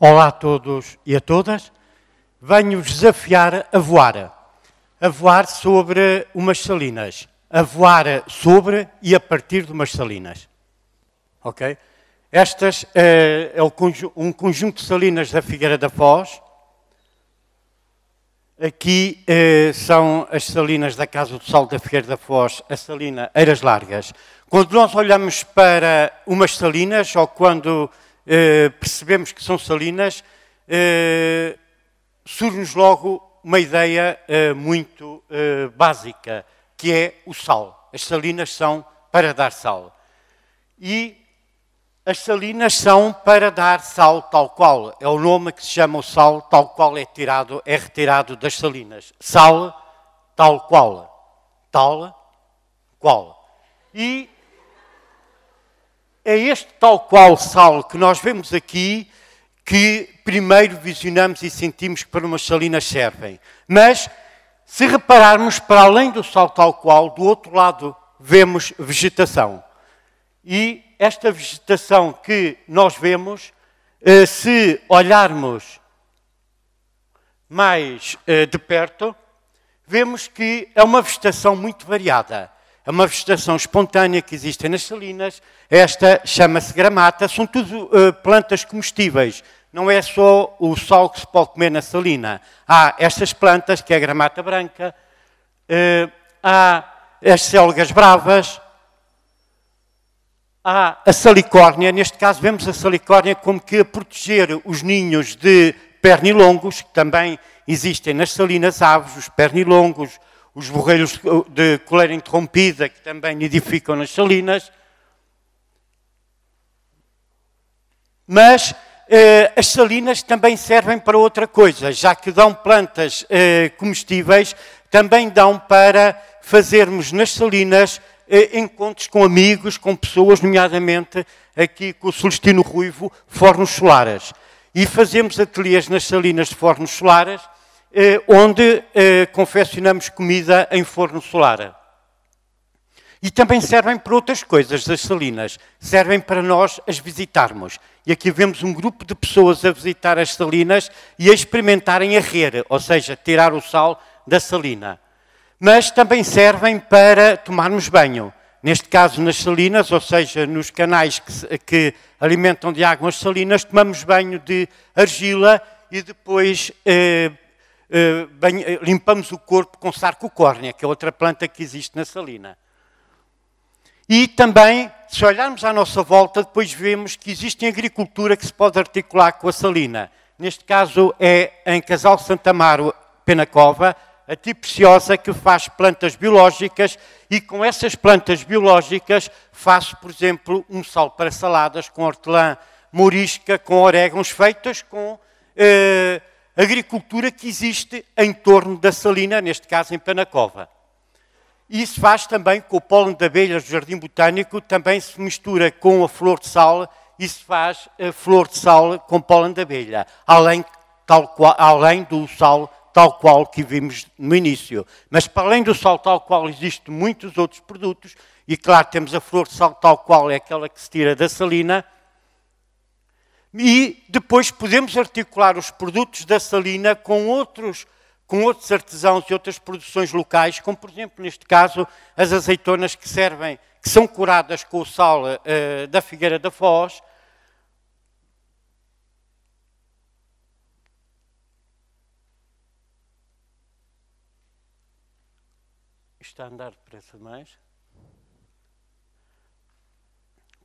Olá a todos e a todas. Venho-vos desafiar a voar. A voar sobre umas salinas. A voar sobre e a partir de umas salinas. Ok? Estas eh, é, é um conjunto de salinas da Figueira da Foz. Aqui eh, são as salinas da Casa do Sal da Figueira da Foz, a salina Eiras Largas. Quando nós olhamos para umas salinas ou quando eh, percebemos que são salinas, eh, surge-nos logo uma ideia eh, muito eh, básica, que é o sal. As salinas são para dar sal. E as salinas são para dar sal tal qual. É o nome que se chama o sal tal qual é tirado, é retirado das salinas. Sal tal qual. Tal qual. E é este tal qual sal que nós vemos aqui que primeiro visionamos e sentimos que para umas salinas servem. Mas, se repararmos para além do sal tal qual, do outro lado vemos vegetação. E esta vegetação que nós vemos, eh, se olharmos mais eh, de perto, vemos que é uma vegetação muito variada a é uma vegetação espontânea que existe nas salinas. Esta chama-se gramata, são tudo uh, plantas comestíveis. Não é só o sal que se pode comer na salina. Há estas plantas, que é a gramata branca, uh, há as selgas bravas, há a salicórnia. Neste caso, vemos a salicórnia como que a proteger os ninhos de pernilongos, que também existem nas salinas aves, os pernilongos, os borreiros de coleira interrompida, que também edificam nas salinas. Mas eh, as salinas também servem para outra coisa, já que dão plantas eh, comestíveis, também dão para fazermos nas salinas eh, encontros com amigos, com pessoas, nomeadamente aqui com o Celestino Ruivo, Fornos Solares. E fazemos ateliês nas salinas de Fornos Solares eh, onde eh, confeccionamos comida em forno solar. E também servem para outras coisas, as salinas. Servem para nós as visitarmos. E aqui vemos um grupo de pessoas a visitar as salinas e a experimentarem a rer, ou seja, tirar o sal da salina. Mas também servem para tomarmos banho. Neste caso, nas salinas, ou seja, nos canais que, que alimentam de água as salinas, tomamos banho de argila e depois eh, eh, eh, limpamos o corpo com sarcocórnia, que é outra planta que existe na salina. E também, se olharmos à nossa volta, depois vemos que existe agricultura que se pode articular com a salina. Neste caso é em Casal Santamaro, Penacova, a tipiciosa que faz plantas biológicas e com essas plantas biológicas faz, por exemplo, um sal para saladas com hortelã morisca, com orégãos feitas com eh, agricultura que existe em torno da salina, neste caso em Panacova. E isso faz também com o pólen de abelhas do Jardim Botânico, também se mistura com a flor de sal e se faz a flor de sal com pólen de abelha, além, tal, além do sal tal qual que vimos no início. Mas para além do sal tal qual existem muitos outros produtos, e claro, temos a flor de sal tal qual é aquela que se tira da salina, e depois podemos articular os produtos da salina com outros com outros artesãos e outras produções locais, como por exemplo, neste caso, as azeitonas que servem, que são curadas com o sal uh, da Figueira da Foz. Está a andar depressa mais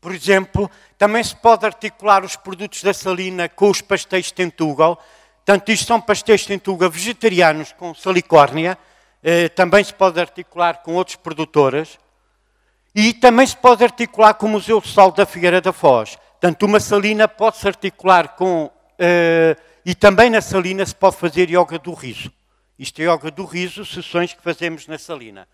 por exemplo, também se pode articular os produtos da salina com os pastéis de Tentugal. Tanto isto são pastéis de Tentugal vegetarianos com salicórnia, eh, também se pode articular com outros produtores. E também se pode articular com o Museu do Sal da Figueira da Foz. Tanto uma salina pode se articular com. Eh, e também na salina se pode fazer ioga do riso. Isto é ioga do riso, sessões que fazemos na salina.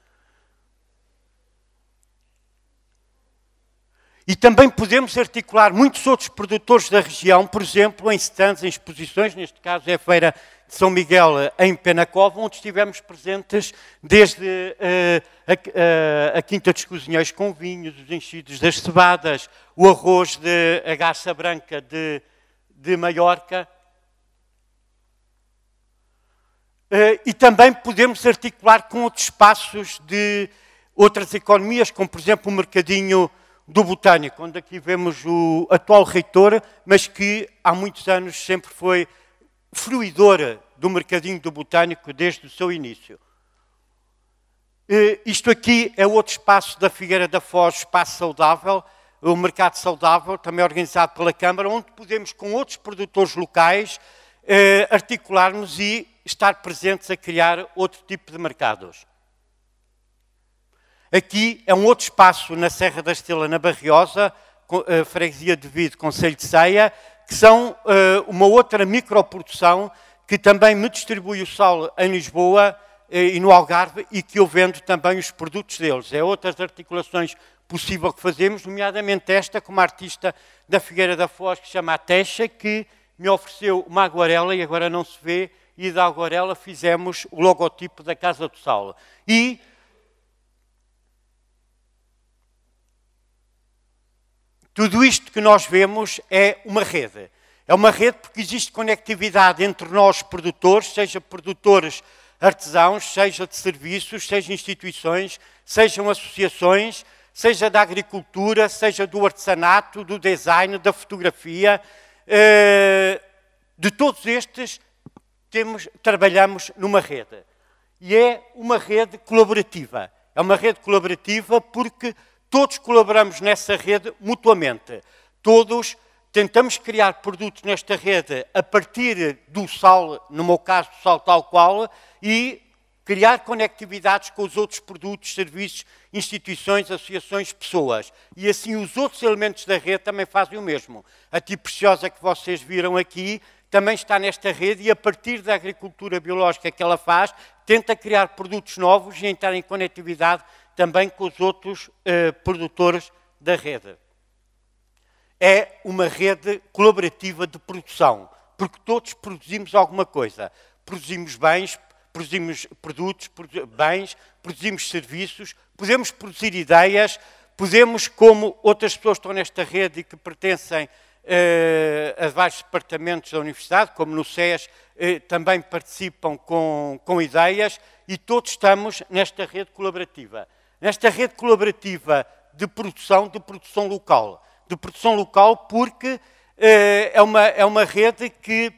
E também podemos articular muitos outros produtores da região, por exemplo, em stands, em exposições, neste caso é a Feira de São Miguel eh, em Penacova, onde estivemos presentes desde uh, a, uh, a, Quinta dos Cozinheiros com vinhos, os enchidos das cebadas, o arroz de garça branca de, de Maiorca. Uh, e também podemos articular com outros espaços de outras economias, como por exemplo o mercadinho do Botânico, onde aqui vemos o atual reitor, mas que há muitos anos sempre foi fruidora do mercadinho do Botânico desde o seu início. Isto aqui é outro espaço da Figueira da Foz, espaço saudável, o mercado saudável, também organizado pela Câmara, onde podemos, com outros produtores locais, eh, articularmos e estar presentes a criar outro tipo de mercados. Aqui é um outro espaço na Serra da Estrela, na Barriosa, eh, freguesia de Vido, Conselho de Ceia, que são eh, uma outra microprodução que também me distribui o sal em Lisboa eh, e no Algarve e que eu vendo também os produtos deles. É outras articulações possível que fazemos, nomeadamente esta com uma artista da Figueira da Foz que se chama Teixa, que me ofereceu uma aguarela e agora não se vê, e da aguarela fizemos o logotipo da Casa do Sal. E Tudo isto que nós vemos é uma rede. É uma rede porque existe conectividade entre nós, produtores, seja produtores artesãos, seja de serviços, seja instituições, sejam associações, seja da agricultura, seja do artesanato, do design, da fotografia, eh, de todos estes temos, trabalhamos numa rede. E é uma rede colaborativa. É uma rede colaborativa porque Todos colaboramos nessa rede mutuamente. Todos tentamos criar produtos nesta rede a partir do sal, no meu caso, do sal tal qual, e criar conectividades com os outros produtos, serviços, instituições, associações, pessoas. E assim os outros elementos da rede também fazem o mesmo. A ti preciosa que vocês viram aqui também está nesta rede e a partir da agricultura biológica que ela faz, tenta criar produtos novos e entrar em conectividade também com os outros eh, produtores da rede. É uma rede colaborativa de produção, porque todos produzimos alguma coisa. Produzimos bens, produzimos produtos, produ bens, produzimos serviços, podemos produzir ideias, podemos, como outras pessoas que estão nesta rede e que pertencem eh, a vários departamentos da Universidade, como no SES, eh, também participam com, com ideias e todos estamos nesta rede colaborativa nesta rede colaborativa de produção, de produção local. De produção local porque eh, é, uma, é uma rede que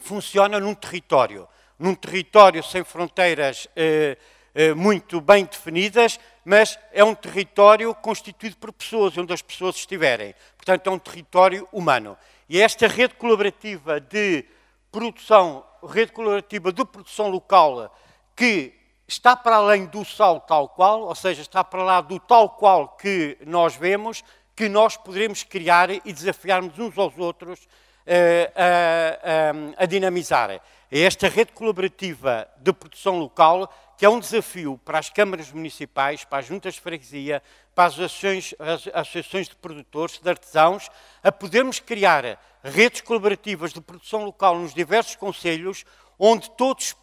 funciona num território. Num território sem fronteiras eh, eh, muito bem definidas, mas é um território constituído por pessoas, onde as pessoas estiverem. Portanto, é um território humano. E esta rede colaborativa de produção, rede colaborativa de produção local, que está para além do sal tal qual, ou seja, está para lá do tal qual que nós vemos, que nós poderemos criar e desafiarmos uns aos outros eh, a, a dinamizar. É esta rede colaborativa de produção local que é um desafio para as câmaras municipais, para as juntas de freguesia, para as associações, as associações de produtores, de artesãos, a podermos criar redes colaborativas de produção local nos diversos conselhos, onde todos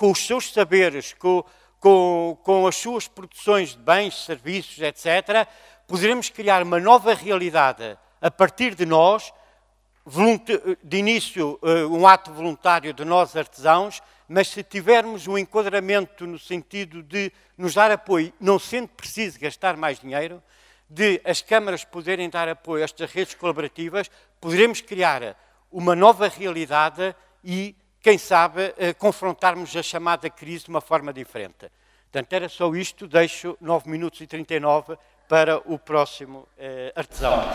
com os seus saberes, com, com, com as suas produções de bens, serviços, etc., poderemos criar uma nova realidade a partir de nós, de início eh, um ato voluntário de nós artesãos, mas se tivermos um enquadramento no sentido de nos dar apoio, não sendo preciso gastar mais dinheiro, de as câmaras poderem dar apoio a estas redes colaborativas, poderemos criar uma nova realidade e quem sabe, eh, confrontarmos a chamada crise de uma forma diferente. Portanto, era só isto, deixo 9 minutos e 39 para o próximo eh, artesão.